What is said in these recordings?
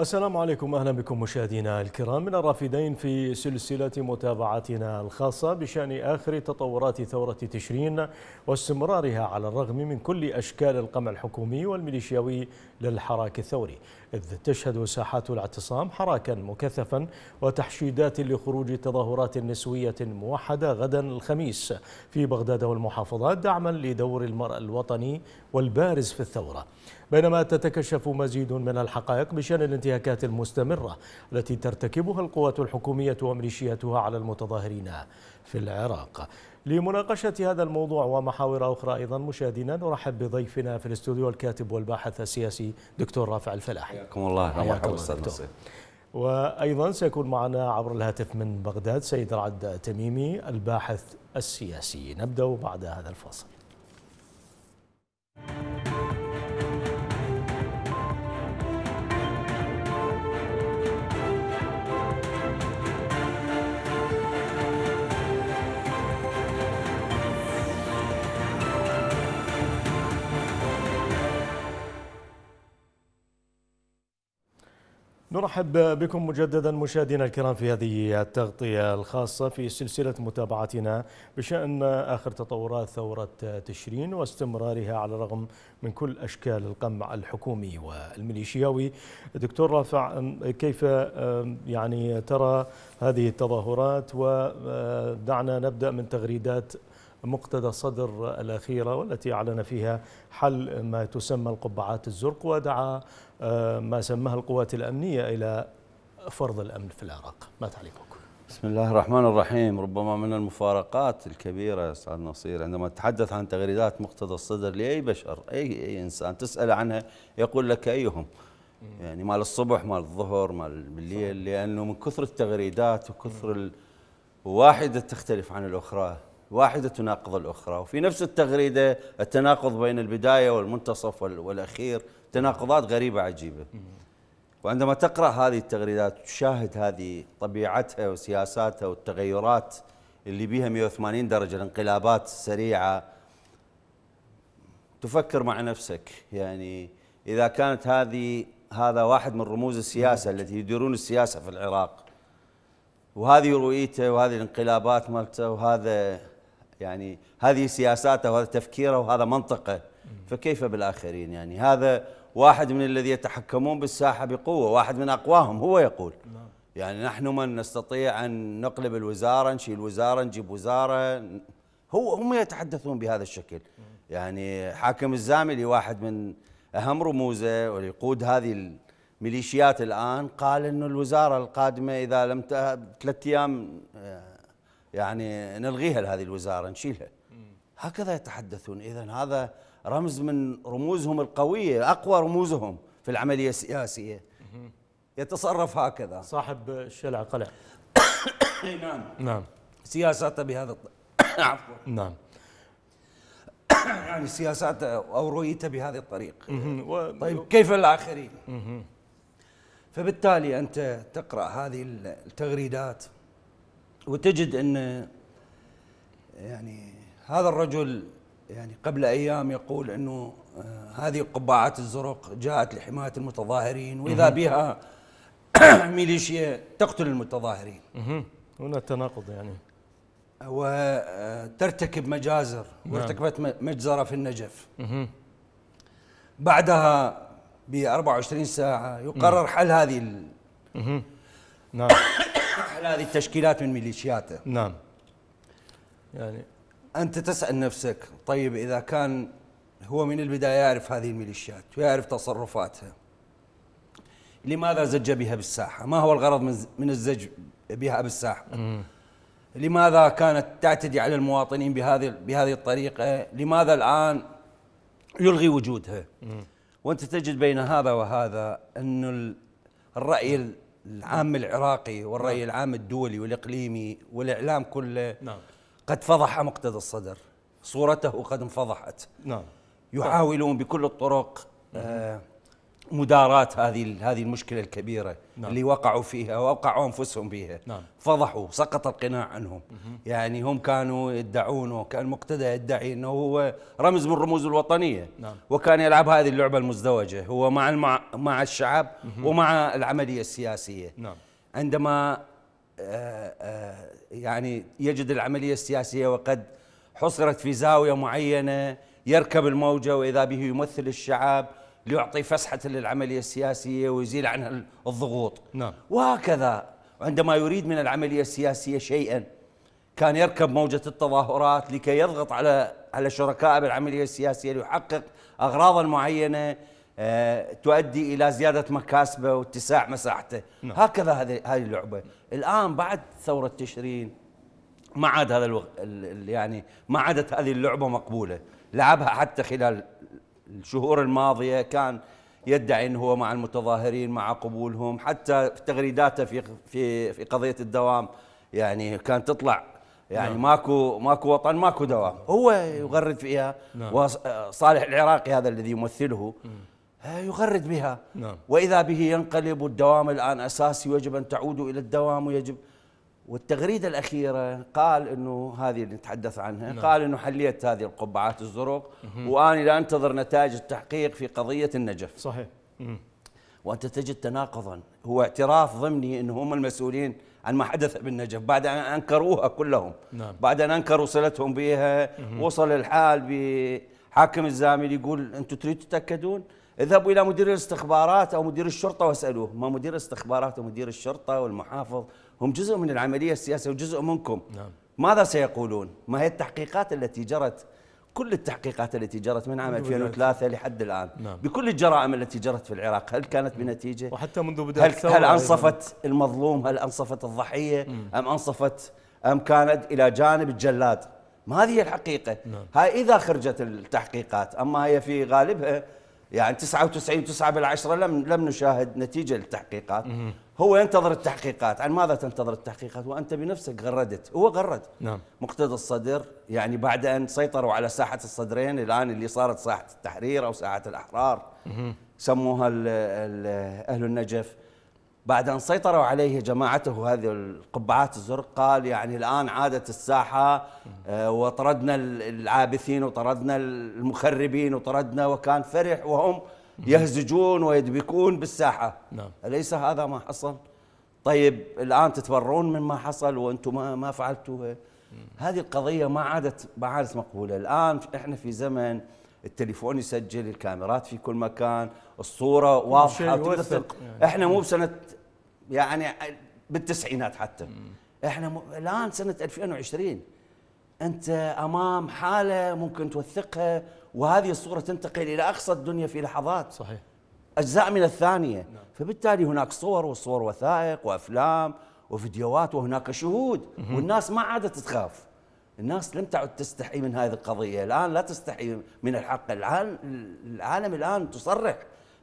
السلام عليكم أهلا بكم مشاهدينا الكرام من الرافدين في سلسلة متابعتنا الخاصة بشأن آخر تطورات ثورة تشرين واستمرارها على الرغم من كل أشكال القمع الحكومي والميليشياوي للحراك الثوري إذ تشهد ساحات الاعتصام حراكا مكثفا وتحشيدات لخروج تظاهرات نسوية موحدة غدا الخميس في بغداد والمحافظات دعما لدور المرأة الوطني والبارز في الثورة بينما تتكشف مزيد من الحقائق بشأن الانتهاكات المستمرة التي ترتكبها القوات الحكومية وميليشياتها على المتظاهرين في العراق لمناقشة هذا الموضوع ومحاور أخرى أيضا مشاهدينا نرحب بضيفنا في الاستوديو الكاتب والباحث السياسي دكتور رافع الفلاحي حياكم الله حياكم الله وأيضا سيكون معنا عبر الهاتف من بغداد سيد رعد تميمي الباحث السياسي نبدأ بعد هذا الفاصل نرحب بكم مجددا مشاهدينا الكرام في هذه التغطية الخاصة في سلسلة متابعتنا بشأن آخر تطورات ثورة تشرين واستمرارها على الرغم من كل أشكال القمع الحكومي والميليشياوي دكتور رافع كيف يعني ترى هذه التظاهرات ودعنا نبدأ من تغريدات مقتدى صدر الأخيرة والتي أعلن فيها حل ما تسمى القبعات الزرق ودعا آه، ما سماه القوات الأمنية إلى فرض الأمن في العراق ما تعليقك؟ بسم الله الرحمن الرحيم ربما من المفارقات الكبيرة أستاذ نصير عندما تحدث عن تغريدات مقتضى الصدر لأي بشر أي, أي إنسان تسأل عنها يقول لك أيهم يعني مال الصبح مال الظهر مال بالليل لأنه من كثر التغريدات وكثر واحدة تختلف عن الأخرى واحدة تناقض الأخرى وفي نفس التغريدة التناقض بين البداية والمنتصف والأخير تناقضات غريبة عجيبة وعندما تقرأ هذه التغريدات تشاهد هذه طبيعتها وسياساتها والتغيرات اللي بيها 180 درجة الانقلابات السريعة تفكر مع نفسك يعني إذا كانت هذه هذا واحد من رموز السياسة التي يديرون السياسة في العراق وهذه رؤيته وهذه الانقلابات مالته وهذا يعني هذه سياساته وهذا تفكيره وهذا منطقه فكيف بالاخرين يعني هذا واحد من الذي يتحكمون بالساحة بقوة واحد من أقواهم هو يقول نعم. يعني نحن من نستطيع أن نقلب الوزارة نشيل وزارة نجيب وزارة هو هم يتحدثون بهذا الشكل نعم. يعني حاكم الزاملي واحد من أهم رموزه ويقود هذه الميليشيات الآن قال أنه الوزارة القادمة إذا لم ثلاث أيام يعني نلغيها هذه الوزارة نشيلها هكذا يتحدثون إذا هذا رمز من رموزهم القوية أقوى رموزهم في العملية السياسية يتصرف هكذا صاحب الشلع قلع نعم نعم سياساته بهذا عفوا نعم يعني سياساته أو رؤيته بهذه الطريقة طيب كيف الآخرين فبالتالي أنت تقرأ هذه التغريدات وتجد أن يعني هذا الرجل يعني قبل ايام يقول انه آه، هذه قبعات الزرق جاءت لحمايه المتظاهرين واذا بها ميليشيا تقتل المتظاهرين. هنا التناقض يعني. وترتكب آه، مجازر نعم. وارتكبت مجزره في النجف. بعدها ب 24 ساعه يقرر حل هذه ال... نعم حل هذه التشكيلات من ميليشياته. نعم. يعني انت تسال نفسك طيب اذا كان هو من البدايه يعرف هذه الميليشيات ويعرف تصرفاتها لماذا زج بها بالساحه؟ ما هو الغرض من الزج بها بالساحه؟ لماذا كانت تعتدي على المواطنين بهذه بهذه الطريقه؟ لماذا الان يلغي وجودها؟ وانت تجد بين هذا وهذا أن الراي العام العراقي والراي نعم. العام الدولي والاقليمي والاعلام كله نعم قد فضح مقتدى الصدر صورته قد انفضحت نعم يحاولون بكل الطرق آه، مدارات مداراة هذه هذه المشكلة الكبيرة نعم. اللي وقعوا فيها وأوقعوا أنفسهم بها نعم. فضحوا سقط القناع عنهم مم. يعني هم كانوا يدعون وكان مقتدى يدعي أنه هو رمز من رموز الوطنية نعم. وكان يلعب هذه اللعبة المزدوجة هو مع المع... مع الشعب مم. ومع العملية السياسية نعم. عندما آه، آه، يعني يجد العملية السياسية وقد حصرت في زاوية معينة يركب الموجة وإذا به يمثل الشعب ليعطي فسحة للعملية السياسية ويزيل عنها الضغوط نعم. وهكذا عندما يريد من العملية السياسية شيئا كان يركب موجة التظاهرات لكي يضغط على على شركائه بالعملية السياسية ليحقق أغراضا معينة آه، تؤدي الى زياده مكاسبه واتساع مساحته نعم. هكذا هذه هذه اللعبه الان بعد ثوره تشرين ما عاد هذا الوق... يعني ما عادت هذه اللعبه مقبوله لعبها حتى خلال الشهور الماضيه كان يدعي انه هو مع المتظاهرين مع قبولهم حتى في تغريداته في في في قضيه الدوام يعني كان تطلع يعني نعم. ماكو ماكو وطن ماكو دوام هو يغرد فيها نعم. وصالح آه، العراقي هذا الذي يمثله نعم. آه، يغرد بها نعم. وإذا به ينقلب والدوام الآن أساسي ويجب أن تعودوا إلى الدوام ويجب والتغريدة الأخيرة قال أنه هذه اللي نتحدث عنها نعم. قال أنه حليت هذه القبعات الزرق وأنا لا أنتظر نتائج التحقيق في قضية النجف صحيح وأنت تجد تناقضا هو اعتراف ضمني أنه هم المسؤولين عن ما حدث بالنجف بعد أن أنكروها كلهم نعم. بعد أن أنكروا صلتهم بها وصل الحال بحاكم الزامل يقول أنتم تريد تتأكدون اذهبوا الى مدير الاستخبارات او مدير الشرطه واسالوه، ما مدير الاستخبارات ومدير الشرطه والمحافظ هم جزء من العمليه السياسيه وجزء منكم. نعم. ماذا سيقولون؟ ما هي التحقيقات التي جرت كل التحقيقات التي جرت من عام 2003 لحد الان نعم. بكل الجرائم التي جرت في العراق هل كانت بنتيجه وحتى منذ بدايه هل, هل انصفت أيضاً. المظلوم هل انصفت الضحيه مم. ام انصفت ام كانت الى جانب الجلاد ما هذه الحقيقه نعم. هاي اذا خرجت التحقيقات اما هي في غالبها يعني 99 9 بالعشرة لم لم نشاهد نتيجة للتحقيقات هو ينتظر التحقيقات عن ماذا تنتظر التحقيقات وأنت بنفسك غردت هو غرد نعم. مقتدى الصدر يعني بعد أن سيطروا على ساحة الصدرين الآن اللي صارت ساحة التحرير أو ساحة الأحرار سموها أهل النجف بعد أن سيطروا عليه جماعته هذه القبعات الزرق قال يعني الآن عادت الساحة آه، وطردنا العابثين وطردنا المخربين وطردنا وكان فرح وهم يهزجون ويدبكون بالساحة نعم. أليس هذا ما حصل؟ طيب الآن تتبرون مما حصل وأنتم ما, ما فعلتوها هذه القضية ما عادت ما عادت مقبولة الآن إحنا في زمن التليفون يسجل الكاميرات في كل مكان الصورة واضحة تقدر احنا مو بسنة يعني بالتسعينات حتى احنا م... الان سنه 2020 انت امام حاله ممكن توثقها وهذه الصوره تنتقل الى اقصى الدنيا في لحظات صحيح اجزاء من الثانيه نعم. فبالتالي هناك صور وصور وثائق وافلام وفيديوهات وهناك شهود مم. والناس ما عادت تخاف الناس لم تعد تستحي من هذه القضيه الان لا تستحي من الحق العالم, العالم الان تصرح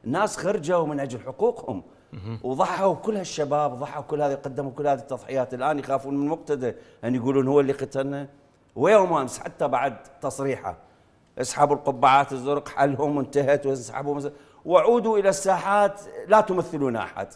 الناس خرجوا من اجل حقوقهم وضحوا كل هالشباب ضحوا كل هذه قدموا كل هذه التضحيات الان يخافون من مقتدى ان يقولون هو اللي قتلنا ويوم امس حتى بعد تصريحه اسحبوا القبعات الزرق حلهم وانتهت واسحبوا وعودوا الى الساحات لا تمثلون احد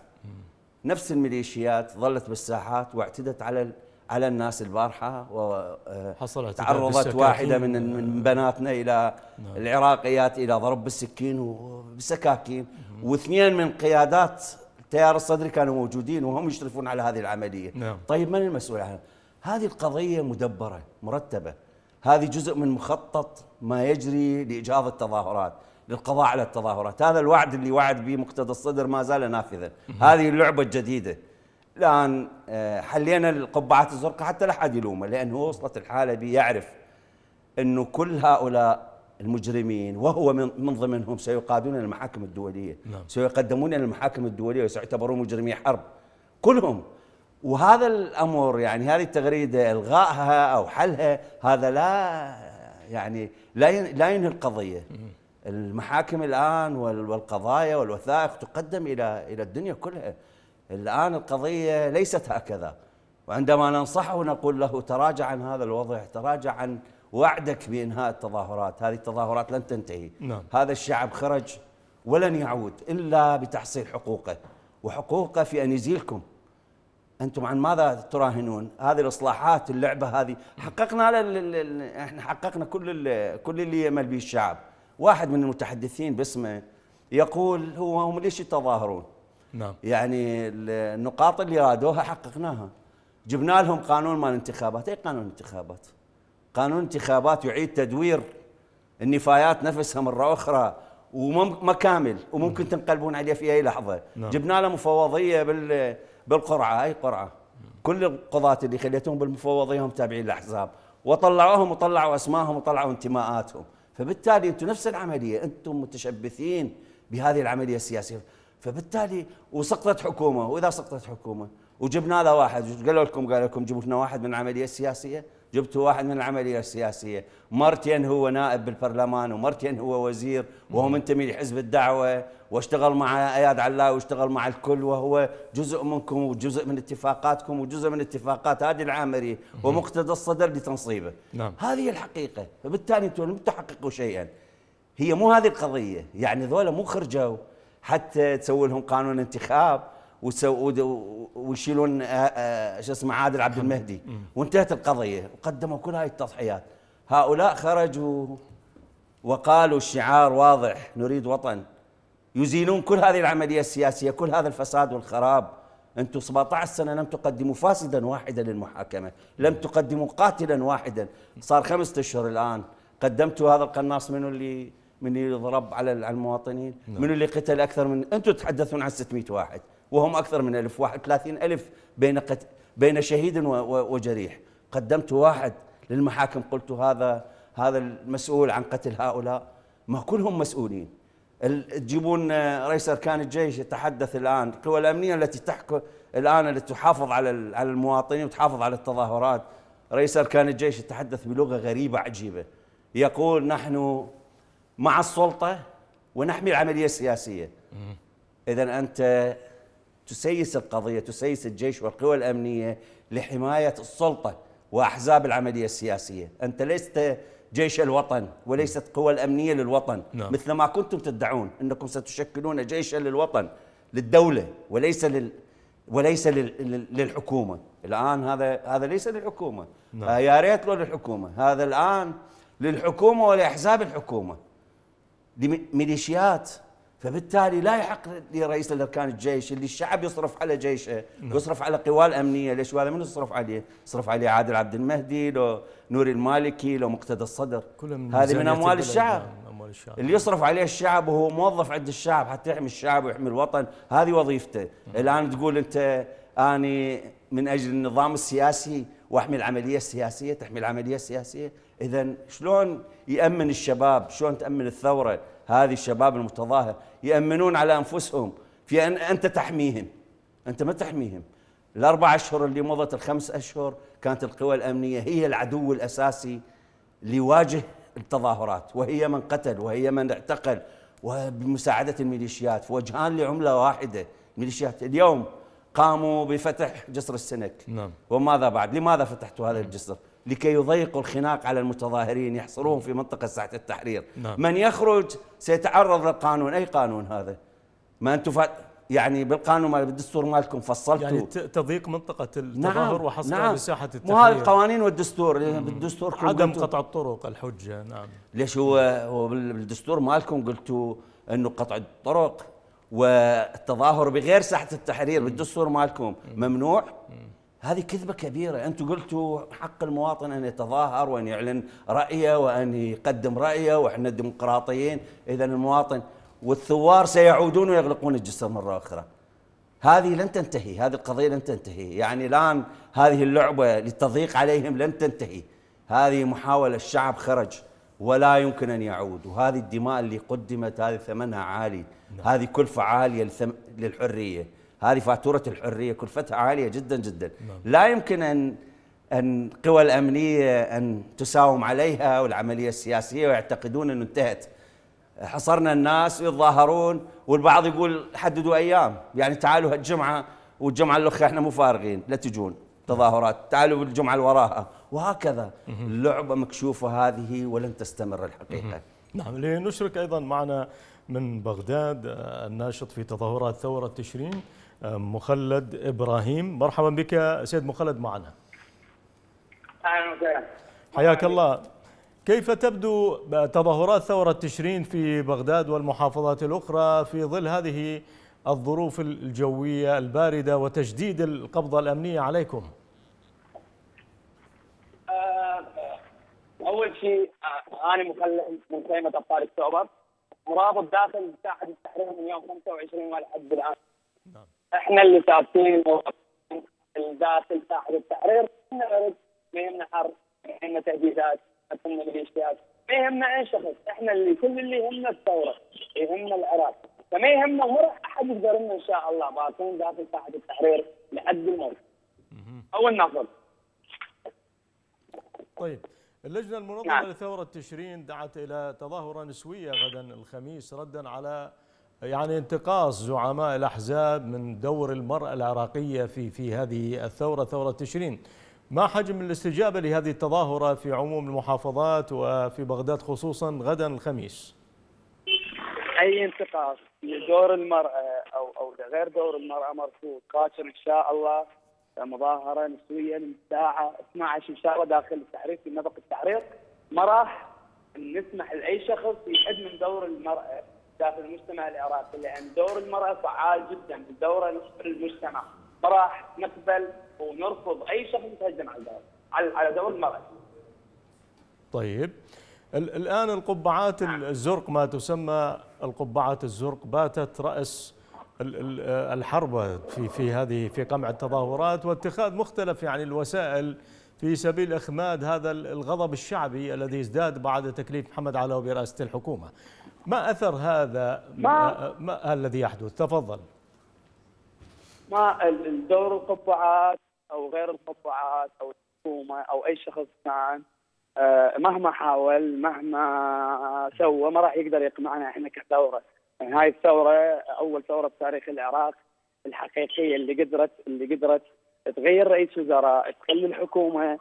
نفس الميليشيات ظلت بالساحات واعتدت على على الناس البارحه وحصلت آه، تعرضت واحده من من بناتنا الى نعم. العراقيات الى ضرب بالسكين وبسكاكين واثنين من قيادات تيار الصدر كانوا موجودين وهم يشرفون على هذه العملية نعم. طيب من المسؤول عنها؟ هذه القضية مدبرة مرتبة هذه جزء من مخطط ما يجري لإجهاض التظاهرات للقضاء على التظاهرات هذا الوعد اللي وعد به مقتدى الصدر ما زال نافذا هذه اللعبة الجديدة الآن آه، حلينا القبعات الزرقاء حتى لا أحد يلومه لأنه وصلت الحالة بيعرف أنه كل هؤلاء المجرمين وهو من, ضمنهم سيقادون الى المحاكم الدوليه نعم. سيقدمون الى المحاكم الدوليه وسيعتبرون مجرمي حرب كلهم وهذا الامر يعني هذه التغريده الغائها او حلها هذا لا يعني لا لا ينهي القضيه المحاكم الان والقضايا والوثائق تقدم الى الى الدنيا كلها الان القضيه ليست هكذا وعندما ننصحه نقول له تراجع عن هذا الوضع تراجع عن وعدك بإنهاء التظاهرات هذه التظاهرات لن تنتهي نعم. هذا الشعب خرج ولن يعود إلا بتحصيل حقوقه وحقوقه في أن يزيلكم أنتم عن ماذا تراهنون هذه الإصلاحات اللعبة هذه حققنا لل... احنا حققنا كل ال... كل اللي يمل به الشعب واحد من المتحدثين باسمه يقول هو هم ليش يتظاهرون نعم يعني النقاط اللي رادوها حققناها جبنا لهم قانون مال الانتخابات اي قانون الانتخابات قانون انتخابات يعيد تدوير النفايات نفسها مرة أخرى وما كامل وممكن تنقلبون عليه في أي لحظة نعم. جبنا له مفوضية بال بالقرعة أي قرعة كل القضاة اللي خليتهم بالمفوضية هم تابعين الأحزاب وطلعوهم وطلعوا أسمائهم وطلعوا انتماءاتهم فبالتالي أنتم نفس العملية أنتم متشبثين بهذه العملية السياسية فبالتالي وسقطت حكومة وإذا سقطت حكومة وجبنا له واحد قالوا لكم قالوا لكم جيبوا لنا واحد من العملية السياسية جبتوا واحد من العملية السياسية مرتين هو نائب بالبرلمان ومرتين هو وزير وهو منتمي لحزب الدعوة واشتغل مع اياد علاوي واشتغل مع الكل وهو جزء منكم وجزء من اتفاقاتكم وجزء من اتفاقات هادي العامري ومقتدى الصدر لتنصيبه نعم. هذه الحقيقة فبالتالي أنتم لم تحققوا شيئا هي مو هذه القضية يعني ذولا مو خرجوا حتى تسوي لهم قانون انتخاب ويشيلون آه، آه، شو اسمه عادل عبد المهدي وانتهت القضيه وقدموا كل هاي التضحيات هؤلاء خرجوا وقالوا الشعار واضح نريد وطن يزيلون كل هذه العمليه السياسيه كل هذا الفساد والخراب انتم 17 سنه لم تقدموا فاسدا واحدا للمحاكمه لم تقدموا قاتلا واحدا صار خمسة اشهر الان قدمتوا هذا القناص منو اللي من اللي ضرب على المواطنين نعم. منو اللي قتل اكثر من انتم تتحدثون عن 600 واحد وهم أكثر من ألف واحد ثلاثين ألف بين, قت... بين شهيد و... و... وجريح قدمت واحد للمحاكم قلت هذا هذا المسؤول عن قتل هؤلاء ما كلهم مسؤولين تجيبون آه، رئيس أركان الجيش يتحدث الآن القوى الأمنية التي تحكم الآن التي تحافظ على على المواطنين وتحافظ على التظاهرات رئيس أركان الجيش يتحدث بلغة غريبة عجيبة يقول نحن مع السلطة ونحمي العملية السياسية إذا أنت تسيس القضية تسيس الجيش والقوى الأمنية لحماية السلطة وأحزاب العملية السياسية أنت لست جيش الوطن وليست قوى الأمنية للوطن نعم. مثل ما كنتم تدعون أنكم ستشكلون جيشا للوطن للدولة وليس لل وليس للحكومة الآن هذا هذا ليس للحكومة نعم. آه، يا ريت لو للحكومة هذا الآن للحكومة ولأحزاب الحكومة لميليشيات فبالتالي لا يحق لرئيس الاركان الجيش اللي الشعب يصرف على جيشه نعم. على قواه الامنيه ليش ولا من يصرف عليه؟ يصرف عليه عادل عبد المهدي لو نوري المالكي لو مقتدى الصدر من هذه من اموال الشعب اموال الشعب اللي يصرف عليه الشعب وهو موظف عند الشعب حتى يحمي الشعب ويحمي الوطن هذه وظيفته نعم. الان تقول انت اني من اجل النظام السياسي واحمي العمليه السياسيه تحمي العمليه السياسيه اذا شلون يامن الشباب شلون تامن الثوره هذه الشباب المتظاهر يأمنون على أنفسهم في أن أنت تحميهم أنت ما تحميهم الأربع أشهر اللي مضت الخمس أشهر كانت القوى الأمنية هي العدو الأساسي ليواجه التظاهرات وهي من قتل وهي من اعتقل وبمساعدة الميليشيات وجهان لعملة واحدة ميليشيات اليوم قاموا بفتح جسر السنك نعم. وماذا بعد لماذا فتحتوا هذا الجسر لكي يضيقوا الخناق على المتظاهرين يحصروهم في منطقة ساحة التحرير نعم. من يخرج سيتعرض للقانون أي قانون هذا ما أنتم فات... يعني بالقانون مال بالدستور مالكم فصلتوا يعني تضييق منطقة التظاهر نعم. وحصرها نعم. بساحة التحرير هذه القوانين والدستور مم. بالدستور عدم قطع الطرق الحجة نعم ليش هو, هو بالدستور مالكم قلتوا أنه قطع الطرق والتظاهر بغير ساحة التحرير بالدستور مالكم ممنوع مم. هذه كذبة كبيرة أنتم قلتوا حق المواطن أن يتظاهر وأن يعلن رأيه وأن يقدم رأيه وإحنا ديمقراطيين إذا المواطن والثوار سيعودون ويغلقون الجسر مرة أخرى هذه لن تنتهي هذه القضية لن تنتهي يعني الآن هذه اللعبة للتضييق عليهم لن تنتهي هذه محاولة الشعب خرج ولا يمكن أن يعود وهذه الدماء اللي قدمت هذه ثمنها عالي نعم. هذه كلفة عالية للحرية هذه فاتوره الحريه كلفتها عاليه جدا جدا نعم. لا يمكن ان ان قوى الامنيه ان تساوم عليها والعمليه السياسيه ويعتقدون انه انتهت حصرنا الناس ويتظاهرون والبعض يقول حددوا ايام يعني تعالوا هالجمعه والجمعه الاخرى احنا مو فارغين لا تجون تظاهرات تعالوا بالجمعه اللي وراها وهكذا اللعبه مكشوفه هذه ولن تستمر الحقيقه نعم لنشرك ايضا معنا من بغداد الناشط في تظاهرات ثوره تشرين مخلد إبراهيم مرحبا بك سيد مخلد معنا أهلا وسهلا حياك الله كيف تبدو تظاهرات ثورة تشرين في بغداد والمحافظات الأخرى في ظل هذه الظروف الجوية الباردة وتجديد القبضة الأمنية عليكم آه، أول شيء آه، أنا مخلد من خيمة أبطال أكتوبر مرابط داخل ساحة التحرير من يوم 25 ولحد الآن نعم احنا اللي ثابتين الداخل ساحه التحرير ما ما يهمنا حرب ما يهمنا تهديدات ما يهمنا ميليشيات ما يهمنا اي شخص احنا اللي كل اللي يهمنا الثوره يهمنا العراق فما يهمنا ولا احد يقدر ان شاء الله باطن داخل ساحه التحرير لحد الموت اول النفض طيب اللجنة المنظمة نعم. لثورة تشرين دعت إلى تظاهرة نسوية غدا الخميس ردا على يعني انتقاص زعماء الأحزاب من دور المرأة العراقية في في هذه الثورة ثورة تشرين ما حجم الاستجابة لهذه التظاهرة في عموم المحافظات وفي بغداد خصوصا غدا الخميس أي انتقاص لدور المرأة أو أو لغير دور المرأة مرفوض قاتل إن شاء الله مظاهرة نسوية من الساعة 12 إن شاء الله داخل التحرير في نفق التحرير ما راح نسمح لأي شخص يقدم دور المرأة داخل المجتمع العراقي لان دور المراه فعال جدا بدوره نصف المجتمع ما راح نقبل ونرفض اي شخص يتهجم على دور على دور المراه. طيب الان القبعات الزرق ما تسمى القبعات الزرق باتت راس الحرب في في هذه في قمع التظاهرات واتخاذ مختلف يعني الوسائل في سبيل إخماد هذا الغضب الشعبي الذي ازداد بعد تكليف محمد علاء برئاسة الحكومة ما أثر هذا ما, ما الذي يحدث تفضل ما الدور القبعات أو غير القبعات أو الحكومة أو أي شخص كان آه، مهما حاول مهما سوى ما راح يقدر يقنعنا احنا كثوره، يعني هاي الثوره اول ثوره بتاريخ العراق الحقيقيه اللي قدرت اللي قدرت تغير رئيس وزراء تقل الحكومه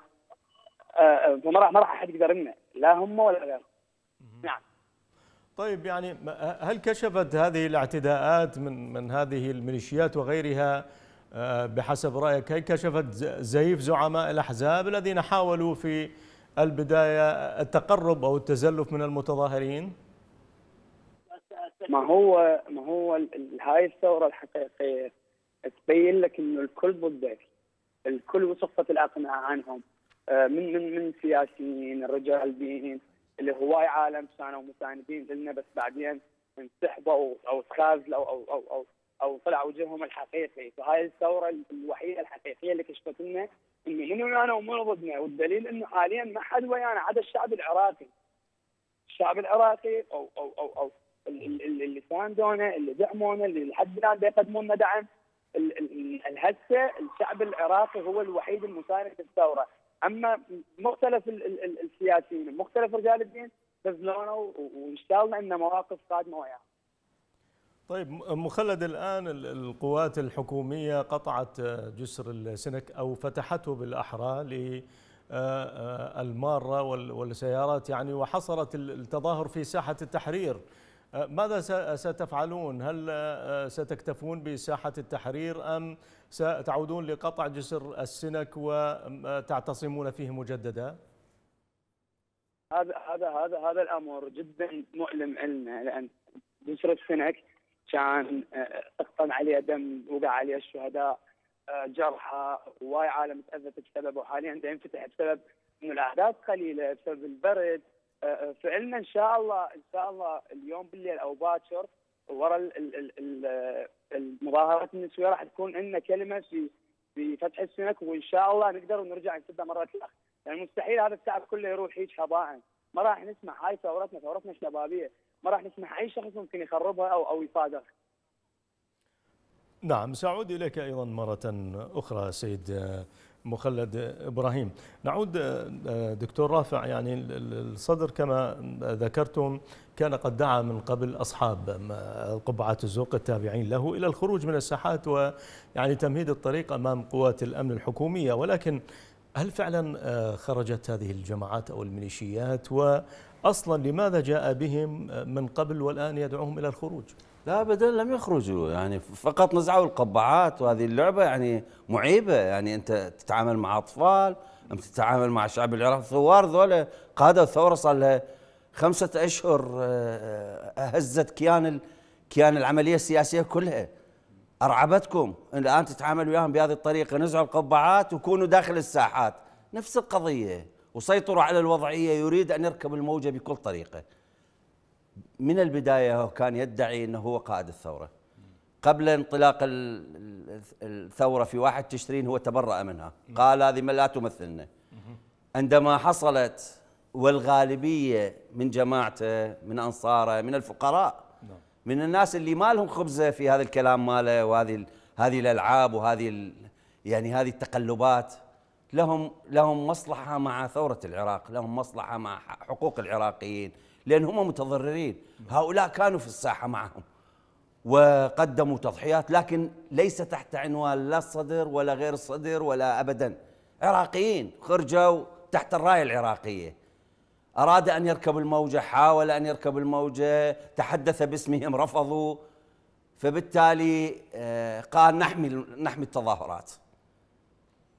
آه، آه، فما راح ما راح احد يقدر يمنع لا هم ولا غيرهم نعم طيب يعني هل كشفت هذه الاعتداءات من من هذه الميليشيات وغيرها آه، بحسب رايك هل كشفت زيف زعماء الاحزاب الذين حاولوا في البدايه التقرب او التزلف من المتظاهرين؟ ما هو ما هو هاي الثوره الحقيقيه تبين لك انه الكل ضدك الكل وصفت الاقنعه عنهم آه، من من من سياسيين الرجال دين اللي هواي عالم كانوا مساندين لنا بس بعدين انسحبوا او تخاذلوا او او او او طلع وجههم الحقيقي فهاي الثوره الوحيده الحقيقيه اللي كشفت لنا انه منو ويانا ومنو ضدنا والدليل انه حاليا ما حد ويانا عدا الشعب العراقي الشعب العراقي او او او او اللي ساندونا اللي دعمونا اللي لحد الان بيقدمون لنا دعم هسه الشعب العراقي هو الوحيد المساند في الثوره، اما مختلف السياسيين مختلف رجال الدين خذلونا وان شاء الله ان مواقف قادمه وياهم. طيب مخلد الان القوات الحكوميه قطعت جسر السنك او فتحته بالاحرى ل المارة والسيارات يعني وحصرت التظاهر في ساحة التحرير أه، ماذا ستفعلون هل أه، ستكتفون بساحة التحرير أم ستعودون لقطع جسر السنك وتعتصمون أه، فيه مجددا هذا هذا هذا هذا الامر جدا مؤلم لنا لان جسر السنك كان اقطن عليه دم وقع عليه الشهداء جرحى واي عالم تاذت بسببه حاليا انت انفتح بسبب انه الاعداد قليله بسبب البرد فعلنا ان شاء الله ان شاء الله اليوم بالليل او باكر ورا المظاهرات النسويه راح تكون عندنا كلمه في في فتح السمك وان شاء الله نقدر ونرجع نسدها مره اخرى، يعني مستحيل هذا الشعب كله يروح هيك هباء، ما راح نسمع هاي ثورتنا ثورتنا الشبابيه ما راح نسمح اي شخص ممكن يخربها او او يصادر. نعم سأعود إليك أيضا مرة أخرى سيد مخلد ابراهيم. نعود آه، آه، دكتور رافع يعني الصدر كما ذكرتم كان قد دعا من قبل اصحاب آه، قبعه الزرق التابعين له الى الخروج من الساحات ويعني تمهيد الطريق امام قوات الامن الحكوميه ولكن هل فعلا خرجت هذه الجماعات او الميليشيات واصلا لماذا جاء بهم من قبل والان يدعوهم الى الخروج؟ لا ابدا لم يخرجوا يعني فقط نزعوا القبعات وهذه اللعبه يعني معيبه يعني انت تتعامل مع اطفال ام تتعامل مع شعب العراق الثوار ذولا قاده الثوره صار لها خمسه اشهر آه، آه، هزت كيان كيان العمليه السياسيه كلها ارعبتكم الان تتعامل وياهم بهذه الطريقه نزعوا القبعات وكونوا داخل الساحات نفس القضيه وسيطروا على الوضعيه يريد ان يركب الموجه بكل طريقه من البداية كان يدعي أنه هو قائد الثورة قبل انطلاق الثورة في 1 تشرين هو تبرأ منها قال هذه ما لا تمثلنا عندما حصلت والغالبية من جماعته من أنصاره من الفقراء نعم. من الناس اللي ما لهم خبزة في هذا الكلام ماله وهذه هذه الألعاب وهذه يعني هذه التقلبات لهم لهم مصلحة مع ثورة العراق لهم مصلحة مع حقوق العراقيين لأن هم متضررين هؤلاء كانوا في الساحة معهم وقدموا تضحيات لكن ليس تحت عنوان لا الصدر ولا غير الصدر ولا أبدا عراقيين خرجوا تحت الراية العراقية أراد أن يركب الموجة حاول أن يركب الموجة تحدث باسمهم رفضوا فبالتالي آه، قال نحمي نحمي التظاهرات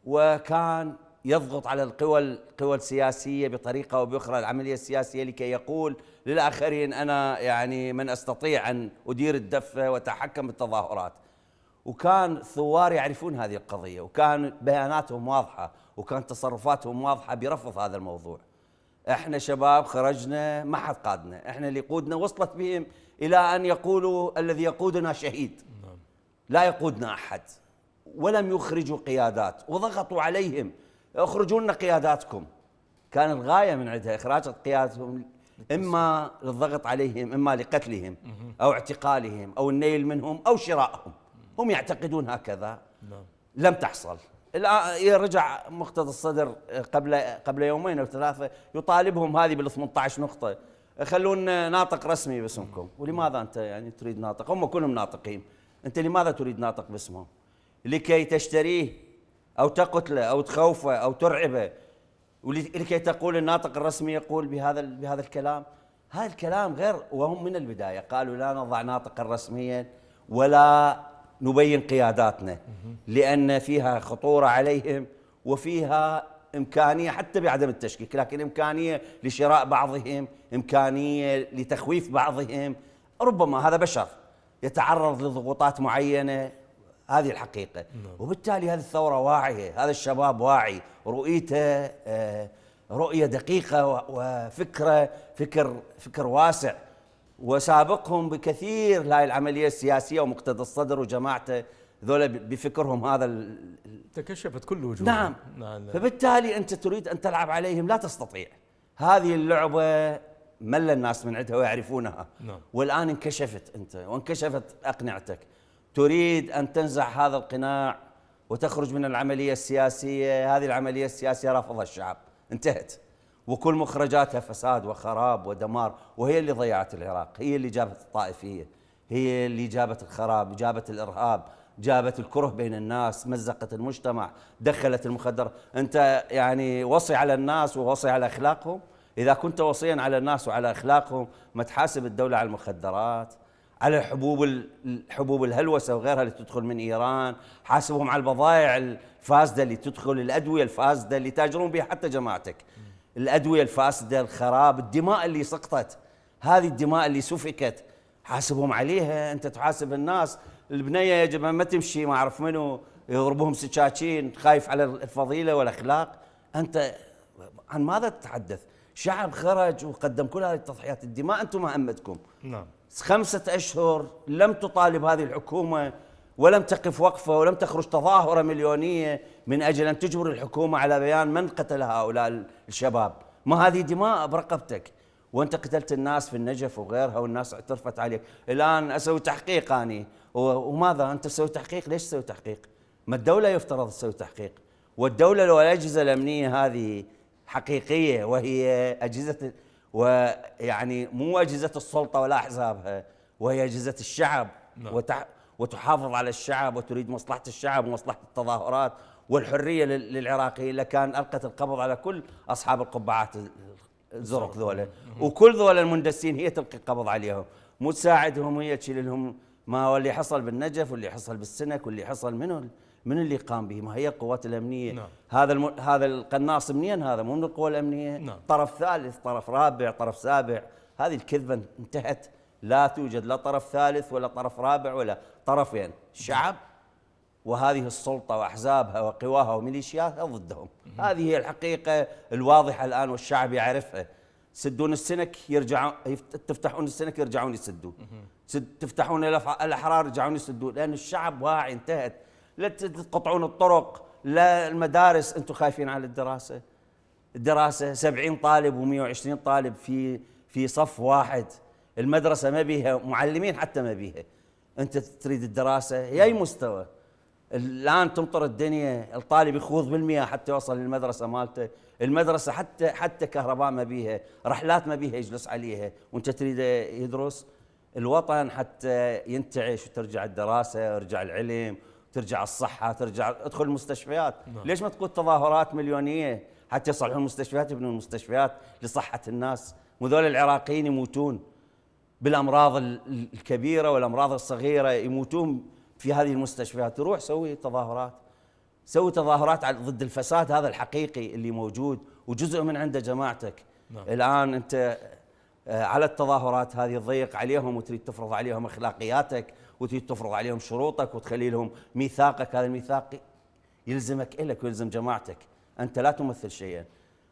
وكان يضغط على القوى القوى السياسيه بطريقه او باخرى العمليه السياسيه لكي يقول للاخرين انا يعني من استطيع ان ادير الدفه واتحكم بالتظاهرات وكان الثوار يعرفون هذه القضيه وكان بياناتهم واضحه وكان تصرفاتهم واضحه برفض هذا الموضوع احنا شباب خرجنا ما حد قادنا احنا اللي قودنا وصلت بهم الى ان يقولوا الذي يقودنا شهيد نعم. لا يقودنا احد ولم يخرجوا قيادات وضغطوا عليهم اخرجوا لنا قياداتكم كان الغايه من عندها اخراج قيادتهم اما للضغط عليهم اما لقتلهم او اعتقالهم او النيل منهم او شرائهم هم يعتقدون هكذا نعم. لم تحصل الان رجع مقتضى الصدر قبل قبل يومين او ثلاثه يطالبهم هذه بال 18 نقطه خلونا ناطق رسمي باسمكم ولماذا انت يعني تريد ناطق هم كلهم ناطقين انت لماذا تريد ناطق باسمهم لكي تشتريه أو تقتله أو تخوفه أو ترعبه ولكي تقول الناطق الرسمي يقول بهذا بهذا الكلام هذا الكلام غير وهم من البداية قالوا لا نضع ناطقا رسميا ولا نبين قياداتنا لأن فيها خطورة عليهم وفيها إمكانية حتى بعدم التشكيك لكن إمكانية لشراء بعضهم إمكانية لتخويف بعضهم ربما هذا بشر يتعرض لضغوطات معينة هذه الحقيقة نعم. وبالتالي هذه الثورة واعية هذا الشباب واعي رؤيته آه، رؤية دقيقة وفكرة فكر فكر واسع وسابقهم بكثير هاي العملية السياسية ومقتدى الصدر وجماعته ذولا بفكرهم هذا تكشفت كل وجوههم نعم. نعم. نعم فبالتالي أنت تريد أن تلعب عليهم لا تستطيع هذه اللعبة مل الناس من عندها ويعرفونها نعم. والآن انكشفت أنت وانكشفت أقنعتك تريد أن تنزع هذا القناع وتخرج من العملية السياسية هذه العملية السياسية رفضها الشعب انتهت وكل مخرجاتها فساد وخراب ودمار وهي اللي ضيعت العراق هي اللي جابت الطائفية هي اللي جابت الخراب جابت الإرهاب جابت الكره بين الناس مزقت المجتمع دخلت المخدر أنت يعني وصي على الناس ووصي على أخلاقهم إذا كنت وصيا على الناس وعلى أخلاقهم ما تحاسب الدولة على المخدرات على حبوب حبوب الهلوسه وغيرها اللي تدخل من ايران، حاسبهم على البضائع الفاسده اللي تدخل، الادويه الفاسده اللي تاجرون بها حتى جماعتك. الادويه الفاسده، الخراب، الدماء اللي سقطت، هذه الدماء اللي سفكت، حاسبهم عليها، انت تحاسب الناس، البنيه يا جماعه ما تمشي ما اعرف منو يضربهم سكاكين، خايف على الفضيله والاخلاق، انت عن ماذا تتحدث؟ شعب خرج وقدم كل هذه التضحيات، الدماء انتم اهمتكم. نعم. خمسة أشهر لم تطالب هذه الحكومة ولم تقف وقفة ولم تخرج تظاهرة مليونية من أجل أن تجبر الحكومة على بيان من قتل هؤلاء الشباب ما هذه دماء برقبتك وانت قتلت الناس في النجف وغيرها والناس اعترفت عليك الان اسوي تحقيق اني وماذا انت تسوي تحقيق ليش تسوي تحقيق ما الدوله يفترض تسوي تحقيق والدوله لو الاجهزه الامنيه هذه حقيقيه وهي اجهزه ويعني مو أجهزة السلطة ولا أحزابها وهي أجهزة الشعب نعم. وتح وتحافظ على الشعب وتريد مصلحة الشعب ومصلحة التظاهرات والحرية للعراقيين لكان ألقت القبض على كل أصحاب القبعات الزرق ذولا وكل ذولا المندسين هي تلقي القبض عليهم مو تساعدهم هي تشيل لهم ما واللي حصل بالنجف واللي حصل بالسنك واللي حصل منه من اللي قام به ما هي القوات الامنيه نعم. هذا الم... هذا القناص منين هذا مو من القوى الامنيه نعم. طرف ثالث طرف رابع طرف سابع هذه الكذبه انتهت لا توجد لا طرف ثالث ولا طرف رابع ولا طرفين الشعب نعم. وهذه السلطه واحزابها وقواها وميليشياتها ضدهم هذه هي الحقيقه الواضحه الان والشعب يعرفها سدون السنك يرجعون تفتحون السنك يرجعون يسدون تفتحون الاحرار يرجعون يسدون لان الشعب واعي انتهت لا تقطعون الطرق لا المدارس انتم خايفين على الدراسه الدراسه 70 طالب و120 طالب في في صف واحد المدرسه ما بيها معلمين حتى ما بيها انت تريد الدراسه هي اي مستوى الان تمطر الدنيا الطالب يخوض بالمياه حتى يوصل للمدرسه مالته المدرسه حتى حتى كهرباء ما بيها رحلات ما بيها يجلس عليها وانت تريد يدرس الوطن حتى ينتعش وترجع الدراسه يرجع العلم ترجع الصحه ترجع ادخل المستشفيات نعم. ليش ما تقود تظاهرات مليونيه حتى يصلحون المستشفيات يبنون المستشفيات لصحه الناس وذول العراقيين يموتون بالامراض الكبيره والامراض الصغيره يموتون في هذه المستشفيات تروح سوي تظاهرات سوي تظاهرات ضد الفساد هذا الحقيقي اللي موجود وجزء من عنده جماعتك نعم. الان انت آه، على التظاهرات هذه ضيق عليهم وتريد تفرض عليهم اخلاقياتك وتريد تفرض عليهم شروطك وتخلي لهم ميثاقك هذا الميثاق يلزمك إلك ويلزم جماعتك أنت لا تمثل شيئا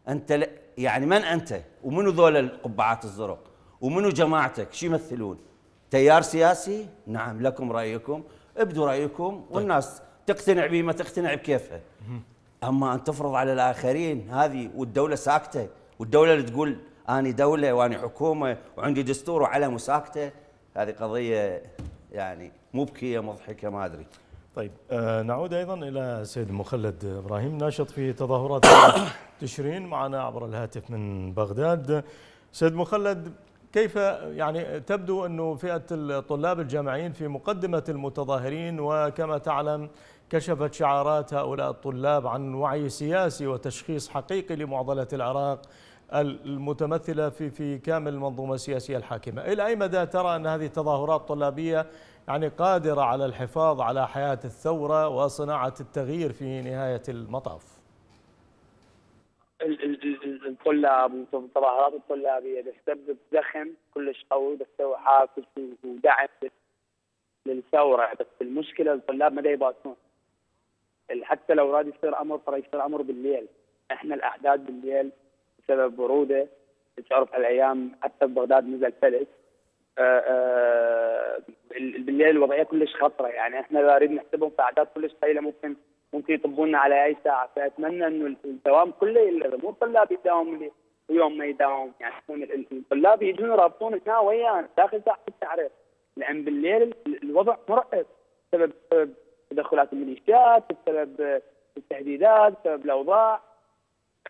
أنت ل... يعني من أنت ومنو ذول القبعات الزرق ومنو جماعتك شو يمثلون تيار سياسي نعم لكم رأيكم ابدوا رأيكم طيب. والناس تقتنع بي ما تقتنع بكيفها أما أن تفرض على الآخرين هذه والدولة ساكتة والدولة اللي تقول أنا دولة وأنا حكومة وعندي دستور وعلى مساكتة هذه قضية يعني مبكيه مضحكه ما ادري طيب آه نعود ايضا الى سيد مخلد ابراهيم ناشط في تظاهرات تشرين معنا عبر الهاتف من بغداد سيد مخلد كيف يعني تبدو انه فئه الطلاب الجامعيين في مقدمه المتظاهرين وكما تعلم كشفت شعارات هؤلاء الطلاب عن وعي سياسي وتشخيص حقيقي لمعضله العراق المتمثلة في في كامل المنظومة السياسية الحاكمة إلى أي مدى ترى أن هذه التظاهرات الطلابيه يعني قادرة على الحفاظ على حياة الثورة وصناعة التغيير في نهاية المطاف الطلاب والتظاهرات الطلابية بتسبب زخم كلش قوي بتسوي حافز ودعم للثورة بس المشكلة الطلاب ما يباتون حتى لو راد يصير أمر ترى يصير أمر بالليل احنا الأعداد بالليل بسبب بروده تعرف هالايام حتى بغداد نزل ثلج آه، آه، بالليل الوضعيه كلش خطره يعني احنا اذا نريد نحسبهم في اعداد كلش قليله ممكن ممكن يطبون على اي ساعه فاتمنى انه الدوام كله مو الطلاب يداوم يوم ما يداوم يعني يكون الطلاب يجون يرابطون هنا ويانا داخل ساعه التعريف لان بالليل الوضع مرعب بسبب تدخلات الميليشيات بسبب التهديدات بسبب الاوضاع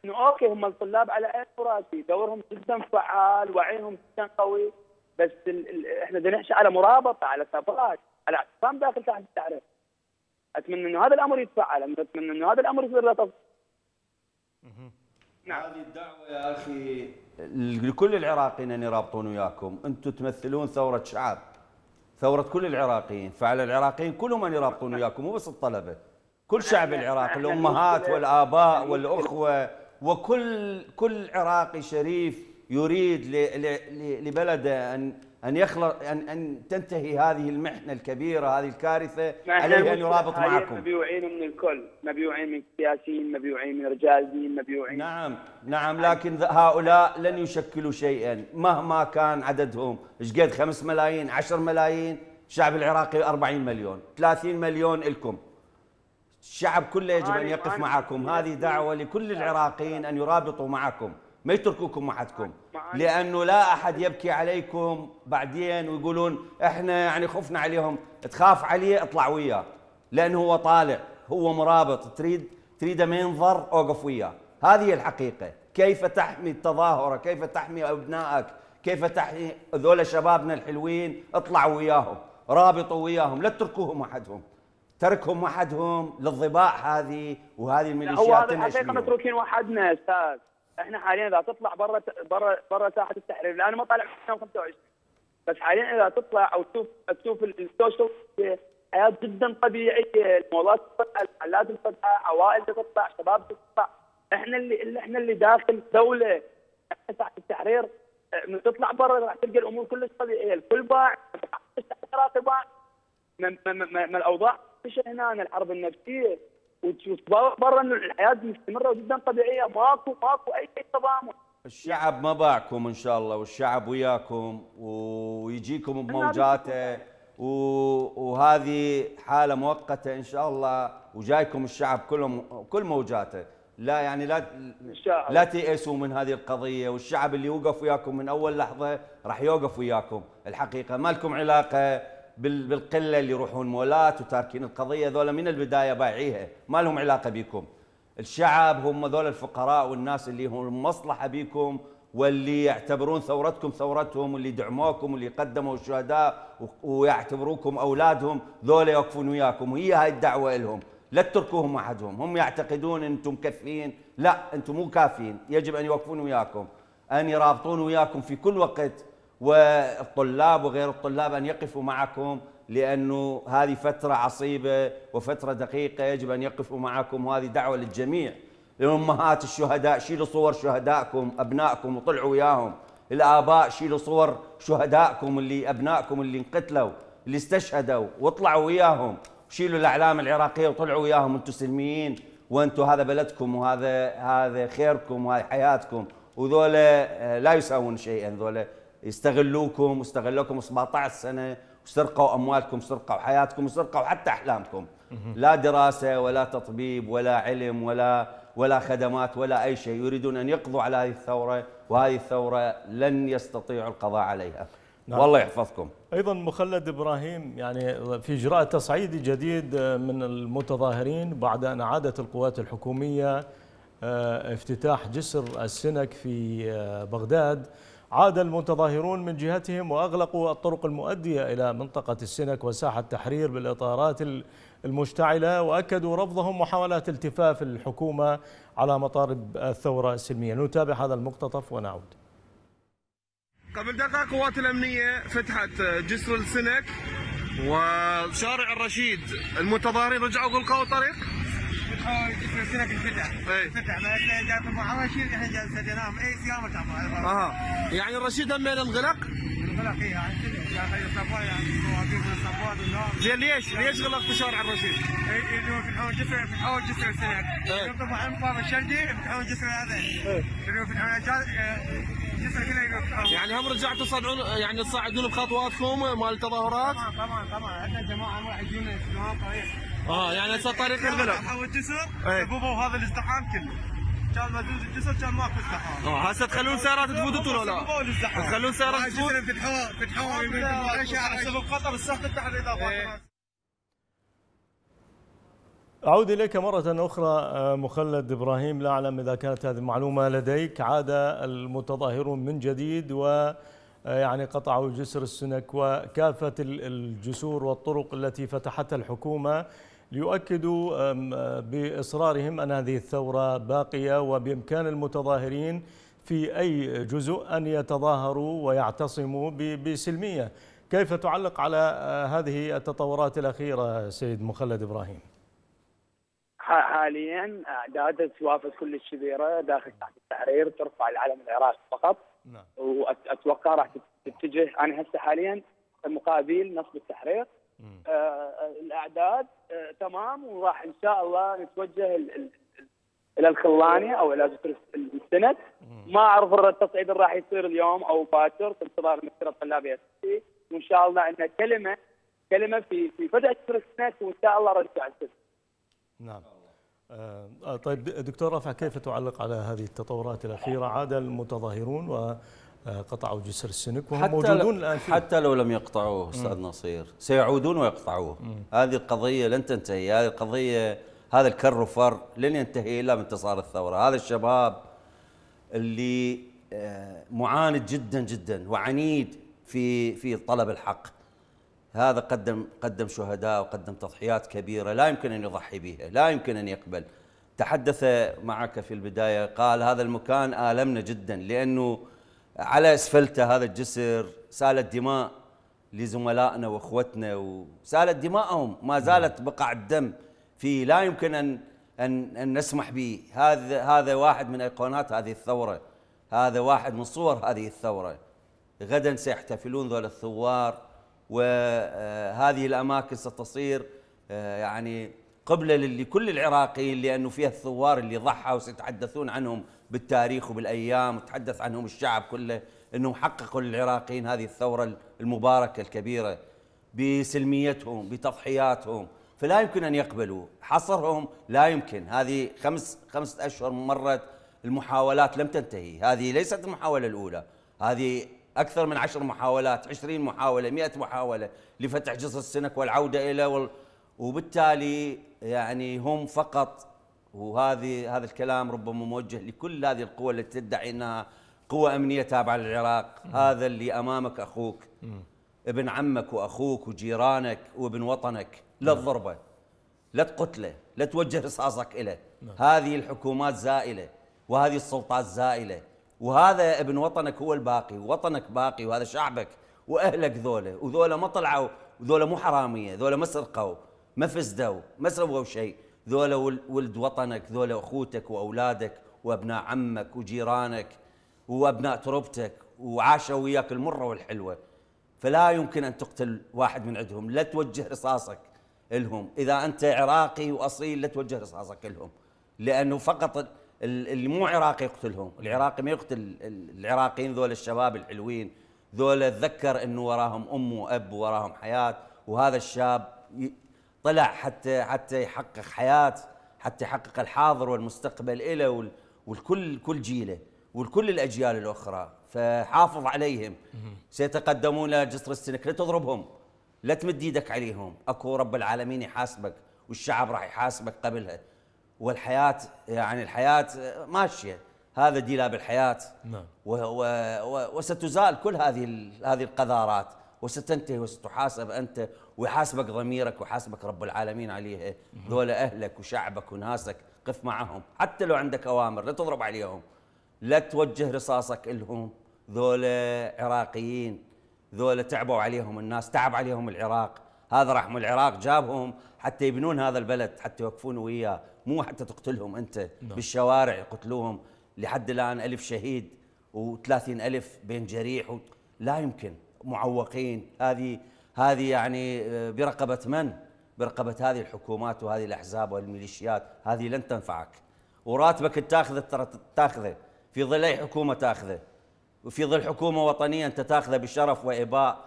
انه اوكي هم الطلاب على عين وراسي دورهم جدا فعال وعيهم جدا قوي بس ال... ال... احنا بدنا على مرابطه على ثبات على اعتصام داخل تحت التعريف اتمنى انه هذا الامر يتفعل اتمنى انه هذا الامر يصير له نعم هذه الدعوه يا اخي لكل العراقيين ان يرابطون وياكم انتم تمثلون ثوره شعب ثوره كل العراقيين فعلى العراقيين كلهم ان يرابطون وياكم مو بس الطلبه كل شعب العراق الامهات إيه؟ والاباء إيه؟ والاخوه وكل كل عراقي شريف يريد لبلده ان ان يخلق ان ان تنتهي هذه المحنه الكبيره هذه الكارثه عليه ان يرابط معكم مبيوعين من الكل مبيوعين من سياسيين مبيوعين من رجال دين مبيوعين نعم نعم لكن هؤلاء لن يشكلوا شيئا مهما كان عددهم ايش قد 5 ملايين 10 ملايين الشعب العراقي 40 مليون 30 مليون لكم الشعب كله يجب ان يقف معكم هذه دعوه لكل العراقيين ان يرابطوا معكم ما يتركوكم وحدكم لانه لا احد يبكي عليكم بعدين ويقولون احنا يعني خفنا عليهم تخاف عليه اطلع وياه لانه هو طالع هو مرابط تريد تريده ما ينظر اوقف وياه هذه الحقيقه كيف تحمي التظاهره كيف تحمي ابنائك كيف تحمي ذولا شبابنا الحلوين اطلعوا وياهم رابطوا وياهم لا تتركوهم وحدهم تركهم وحدهم للضباع هذه وهذه الميليشيات هو الحقيقه متروكين وحدنا استاذ احنا حاليا اذا تطلع برا برا برا ساحه التحرير الان ما طالع 25 بس حاليا اذا تطلع او تشوف تشوف السوشيال حياه جدا طبيعيه المولات تطلع المحلات تطلع عوائل تطلع شباب تطلع احنا اللي احنا اللي داخل دوله احنا ساحه التحرير من تطلع برا راح تلقى الامور كلش طبيعيه الكل باع الاشتراك باع من الاوضاع مش هنا عن الحرب النفسيه وتبرر انه الحياه مستمره جدا طبيعيه ماكو ماكو اي تضامن الشعب ما باعكم ان شاء الله والشعب وياكم ويجيكم بموجاته وهذه حاله مؤقته ان شاء الله وجايكم الشعب كلهم كل موجاته لا يعني لا لا تيأسوا من هذه القضيه والشعب اللي وقف وياكم من اول لحظه راح يوقف وياكم الحقيقه ما لكم علاقه بالقله اللي يروحون مولات وتاركين القضيه ذولا من البدايه بايعيها ما لهم علاقه بكم الشعب هم ذول الفقراء والناس اللي هم مصلحه بكم واللي يعتبرون ثورتكم ثورتهم واللي دعموكم واللي قدموا الشهداء ويعتبروكم اولادهم ذولا يوقفون وياكم وهي هاي الدعوه لهم لا تتركوهم وحدهم هم يعتقدون انتم كافيين لا انتم مو كافيين يجب ان يوقفون وياكم ان يرابطون وياكم في كل وقت والطلاب وغير الطلاب ان يقفوا معكم لانه هذه فتره عصيبه وفتره دقيقه يجب ان يقفوا معكم وهذه دعوه للجميع لامهات الشهداء شيلوا صور شهدائكم ابنائكم وطلعوا وياهم الاباء شيلوا صور شهدائكم اللي ابنائكم اللي انقتلوا اللي استشهدوا واطلعوا وياهم شيلوا الاعلام العراقيه وطلعوا وياهم انتم سلميين وانتم هذا بلدكم وهذا هذا خيركم وهذه حياتكم وذولا آه، لا يساوون شيئا ذولا يستغلوكم واستغلوكم 17 سنه وسرقوا اموالكم سرقوا حياتكم وسرقوا حتى احلامكم لا دراسه ولا تطبيب ولا علم ولا ولا خدمات ولا اي شيء يريدون ان يقضوا على هذه الثوره وهذه الثوره لن يستطيعوا القضاء عليها نعم. والله يحفظكم ايضا مخلد ابراهيم يعني في اجراء تصعيدي جديد من المتظاهرين بعد ان اعادت القوات الحكوميه آه، افتتاح جسر السنك في آه، بغداد عاد المتظاهرون من جهتهم وأغلقوا الطرق المؤدية إلى منطقة السنك وساحة التحرير بالإطارات المشتعلة وأكدوا رفضهم محاولات التفاف الحكومة على مطالب الثورة السلمية نتابع هذا المقتطف ونعود قبل دقائق قوات الأمنية فتحت جسر السنك وشارع الرشيد المتظاهرين رجعوا غلقوا الطريق الفتح الفتح ما جات احنا سديناهم اي اها يعني الرشيد همين انغلق؟ انغلق اي يعني الصفوان يعني صوابير من الصفوان ليش ليش غلقت شارع الرشيد؟ يجوا يفتحون جسر جسر السنك يطلبوا عن الشرقي جسر هذا يعني هم رجعتوا تصعدون يعني تصعدون بخطواتكم مال التظاهرات؟ طبعا طبعا طبعا عندنا جماعه يجون يسلمون طريق اه يعني صار طريق البلد حول الجسر ذبوا إيه. هذا الازدحام كله كان مدوز الجسر كان ماكو ازدحام اه هسه تخلون سيارات تفوت ولا لا؟ تخلون سيارات تفوت؟ في الحوار في الحوار خطر آه، السخط تحت الاضافات إيه. أعود إليك مرة أخرى آه، مخلد إبراهيم لا أعلم إذا كانت هذه المعلومة لديك عاد المتظاهرون من جديد و آه، يعني قطعوا جسر السنك وكافة الجسور والطرق التي فتحتها الحكومة ليؤكدوا بإصرارهم أن هذه الثورة باقية وبإمكان المتظاهرين في أي جزء أن يتظاهروا ويعتصموا بسلمية كيف تعلق على آه، هذه التطورات الأخيرة سيد مخلد إبراهيم حاليا اعداد السوافد كل الشبيره داخل تحت التحرير ترفع العلم العراقي فقط نعم. واتوقع راح تتجه انا هسه حاليا مقابل نصب التحرير آه، آه، الاعداد آه، تمام وراح ان شاء الله نتوجه الى الخلاني او الى السند ما اعرف التصعيد اللي راح يصير اليوم او باكر في انتظار مكتب الطلابيه وان شاء الله ان كلمه كلمه في في بدء السند وان شاء الله رجع السند. نعم. آه طيب دكتور رفع كيف تعلق على هذه التطورات الاخيره عاد المتظاهرون و قطعوا جسر السنك وهم موجودون الان فيه. حتى لو لم يقطعوه استاذ نصير سيعودون ويقطعوه مم. هذه القضيه لن تنتهي هذه القضيه هذا الكر وفر لن ينتهي الا بانتصار الثوره هذا الشباب اللي آه، معاند جدا جدا وعنيد في في طلب الحق هذا قدم قدم شهداء وقدم تضحيات كبيره لا يمكن ان يضحي بها لا يمكن ان يقبل تحدث معك في البدايه قال هذا المكان المنا جدا لانه على اسفلته هذا الجسر سالت دماء لزملائنا واخوتنا وسالت دماءهم ما نعم. زالت بقع الدم في لا يمكن ان ان, أن نسمح به هذا هذا واحد من ايقونات هذه الثوره هذا واحد من صور هذه الثوره غدا سيحتفلون ذول الثوار وهذه آه، الاماكن ستصير آه، يعني قبلة لكل العراقيين لأنه فيها الثوار اللي ضحى وسيتحدثون عنهم بالتاريخ وبالأيام وتحدث عنهم الشعب كله أنهم حققوا للعراقيين هذه الثورة المباركة الكبيرة بسلميتهم بتضحياتهم فلا يمكن أن يقبلوا حصرهم لا يمكن هذه خمس خمسة أشهر مرت المحاولات لم تنتهي هذه ليست المحاولة الأولى هذه أكثر من عشر محاولات عشرين محاولة مئة محاولة لفتح جسر السنك والعودة إلى وبالتالي يعني هم فقط وهذه هذا الكلام ربما موجه لكل هذه القوى التي تدعي انها قوى امنيه تابعه للعراق، مم. هذا اللي امامك اخوك مم. ابن عمك واخوك وجيرانك وابن وطنك، لا تضربه لا تقتله، لا توجه رصاصك له، نعم. هذه الحكومات زائله وهذه السلطات زائله، وهذا ابن وطنك هو الباقي، وطنك باقي وهذا شعبك واهلك ذولا، وذولا ما طلعوا، وذوله مو حراميه، ذولا ما سرقوا، ما فزدوا ما سووا شيء ذولا ولد وطنك ذولا اخوتك واولادك وابناء عمك وجيرانك وابناء تربتك وعاشوا وياك المره والحلوه فلا يمكن ان تقتل واحد من عندهم لا توجه رصاصك لهم اذا انت عراقي واصيل لا توجه رصاصك لهم لانه فقط اللي مو عراقي يقتلهم العراقي ما يقتل العراقيين ذول الشباب الحلوين ذول تذكر انه وراهم ام واب وراهم حياه وهذا الشاب طلع حتى حتى يحقق حياه حتى يحقق الحاضر والمستقبل له والكل كل جيله والكل الاجيال الاخرى فحافظ عليهم سيتقدمون لجسر السنك لا تضربهم لا تمد ايدك عليهم اكو رب العالمين يحاسبك والشعب راح يحاسبك قبلها والحياه يعني الحياه ماشيه هذا ديلاب الحياه نعم وستزال كل هذه هذه القذارات وستنتهي وستحاسب انت ويحاسبك ضميرك ويحاسبك رب العالمين عليها ذولا أهلك وشعبك وناسك قف معهم حتى لو عندك أوامر لا تضرب عليهم لا توجه رصاصك لهم ذولا عراقيين ذولا تعبوا عليهم الناس تعب عليهم العراق هذا رحم العراق جابهم حتى يبنون هذا البلد حتى يوقفون وياه مو حتى تقتلهم أنت نعم. بالشوارع يقتلوهم لحد الآن ألف شهيد و30 ألف بين جريح لا يمكن معوقين هذه هذه يعني آه، برقبة من؟ برقبة هذه الحكومات وهذه الأحزاب والميليشيات هذه لن تنفعك وراتبك تاخذه ترى تاخذه في ظل أي حكومة تاخذه وفي ظل حكومة وطنية أنت تاخذه بشرف وإباء